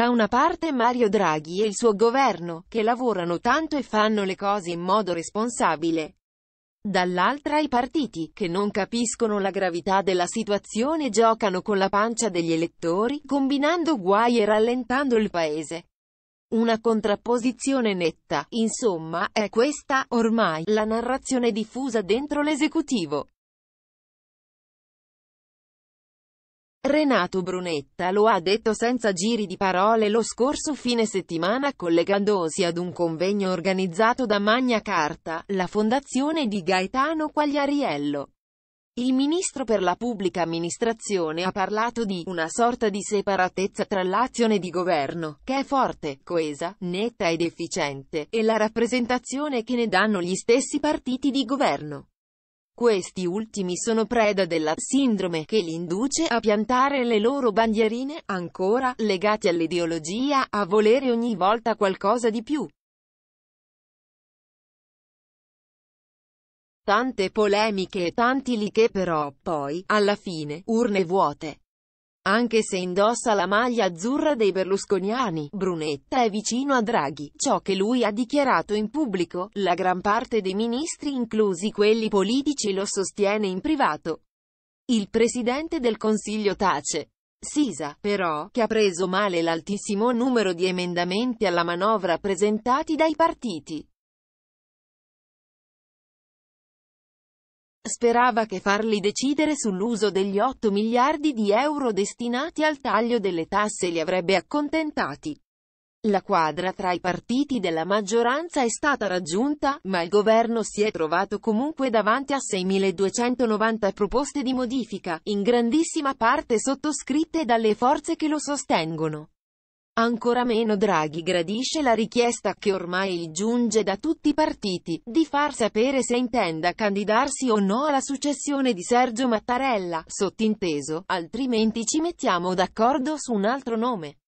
Da una parte Mario Draghi e il suo governo, che lavorano tanto e fanno le cose in modo responsabile. Dall'altra i partiti, che non capiscono la gravità della situazione e giocano con la pancia degli elettori, combinando guai e rallentando il paese. Una contrapposizione netta, insomma, è questa, ormai, la narrazione diffusa dentro l'esecutivo. Renato Brunetta lo ha detto senza giri di parole lo scorso fine settimana collegandosi ad un convegno organizzato da Magna Carta, la fondazione di Gaetano Quagliariello. Il ministro per la pubblica amministrazione ha parlato di una sorta di separatezza tra l'azione di governo, che è forte, coesa, netta ed efficiente, e la rappresentazione che ne danno gli stessi partiti di governo. Questi ultimi sono preda della sindrome che li induce a piantare le loro bandierine, ancora, legati all'ideologia, a volere ogni volta qualcosa di più. Tante polemiche e tanti liche però, poi, alla fine, urne vuote. Anche se indossa la maglia azzurra dei berlusconiani, Brunetta è vicino a Draghi, ciò che lui ha dichiarato in pubblico, la gran parte dei ministri inclusi quelli politici lo sostiene in privato. Il presidente del Consiglio tace. Sisa, però, che ha preso male l'altissimo numero di emendamenti alla manovra presentati dai partiti. Sperava che farli decidere sull'uso degli 8 miliardi di euro destinati al taglio delle tasse li avrebbe accontentati. La quadra tra i partiti della maggioranza è stata raggiunta, ma il governo si è trovato comunque davanti a 6.290 proposte di modifica, in grandissima parte sottoscritte dalle forze che lo sostengono. Ancora meno Draghi gradisce la richiesta, che ormai giunge da tutti i partiti, di far sapere se intenda candidarsi o no alla successione di Sergio Mattarella, sottinteso, altrimenti ci mettiamo d'accordo su un altro nome.